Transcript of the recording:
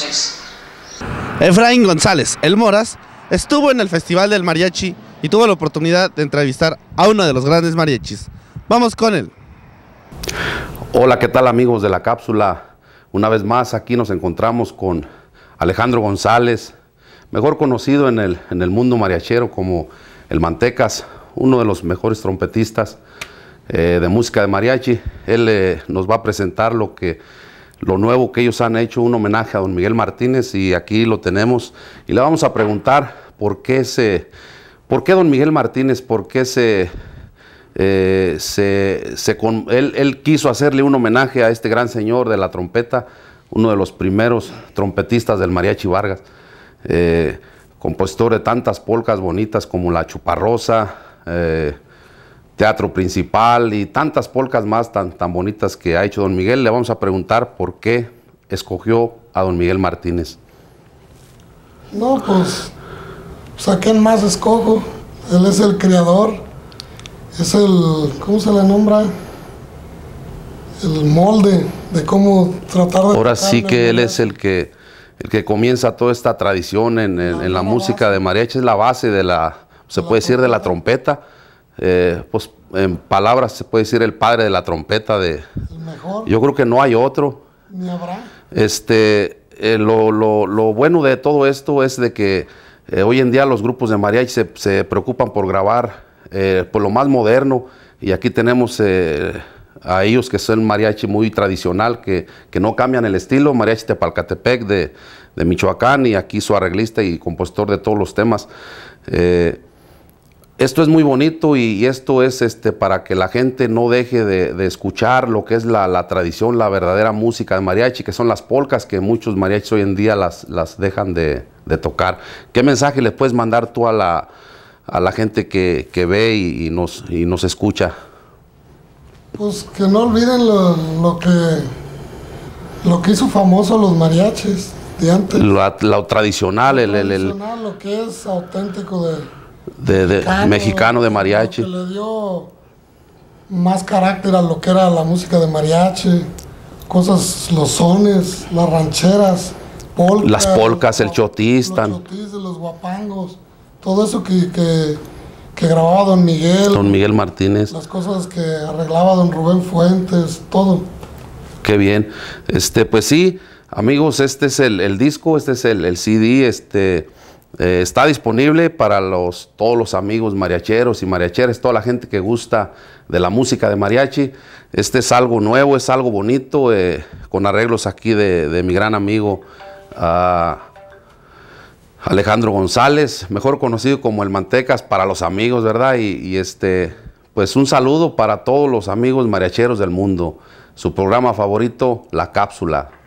Pues Efraín González, el Moras, estuvo en el Festival del Mariachi y tuvo la oportunidad de entrevistar a uno de los grandes mariachis. Vamos con él. Hola, ¿qué tal amigos de la cápsula? Una vez más aquí nos encontramos con Alejandro González, mejor conocido en el, en el mundo mariachero como el Mantecas, uno de los mejores trompetistas eh, de música de mariachi. Él eh, nos va a presentar lo que lo nuevo que ellos han hecho, un homenaje a don Miguel Martínez y aquí lo tenemos. Y le vamos a preguntar por qué se, por qué don Miguel Martínez, por qué se, eh, se, con, él, quiso hacerle un homenaje a este gran señor de la trompeta, uno de los primeros trompetistas del mariachi Vargas. Eh, compositor de tantas polcas bonitas como La Chuparrosa, eh, teatro principal y tantas polcas más tan, tan bonitas que ha hecho don Miguel. Le vamos a preguntar por qué escogió a don Miguel Martínez. No, pues, pues a quién más escojo. Él es el creador, es el, ¿cómo se le nombra? El molde de cómo tratar de... Ahora sí que él es el que, el que comienza toda esta tradición en, en, ah, la, música de mariachi, es la base de la, se puede decir, de la trompeta eh, pues en palabras se puede decir el padre de la trompeta de... Yo creo que no hay otro. Este, eh, lo, bueno de todo esto es de que eh, hoy en día los grupos de mariachi se, se preocupan por grabar por pues lo más moderno y aquí tenemos a ellos que son mariachi muy tradicional, que, no cambian el estilo, mariachi Tepalcatepec de, de Michoacán y aquí su arreglista y compositor de todos los temas esto es muy bonito y, esto es este, para que la gente no deje de, escuchar lo que es la, tradición, la verdadera música de mariachi, que son las polcas que muchos mariachis hoy en día las, las dejan de, tocar. ¿Qué mensaje le puedes mandar tú a la, gente que, ve y, nos, nos escucha? Pues que no olviden lo, que, lo que hizo famoso los mariachis de antes. Lo, tradicional, el, el, tradicional, lo que es auténtico de de, mexicano, de mariachi. le dio más carácter a lo que era la música de mariachi, cosas, los sones, las rancheras, polcas, las polcas, el chotista, los chotis, los guapangos, todo eso que, que, grababa don Miguel, don Miguel Martínez, las cosas que arreglaba don Rubén Fuentes, todo. Qué bien, este, pues sí, amigos, este es el, disco, este es el CD, este. Eh, está disponible para los, todos los amigos mariacheros y mariacheras, toda la gente que gusta de la música de mariachi. Este es algo nuevo, es algo bonito, eh, con arreglos aquí de, mi gran amigo ah, Alejandro González, mejor conocido como el Mantecas para los amigos, ¿verdad? Y, y, este, pues un saludo para todos los amigos mariacheros del mundo. Su programa favorito, La Cápsula.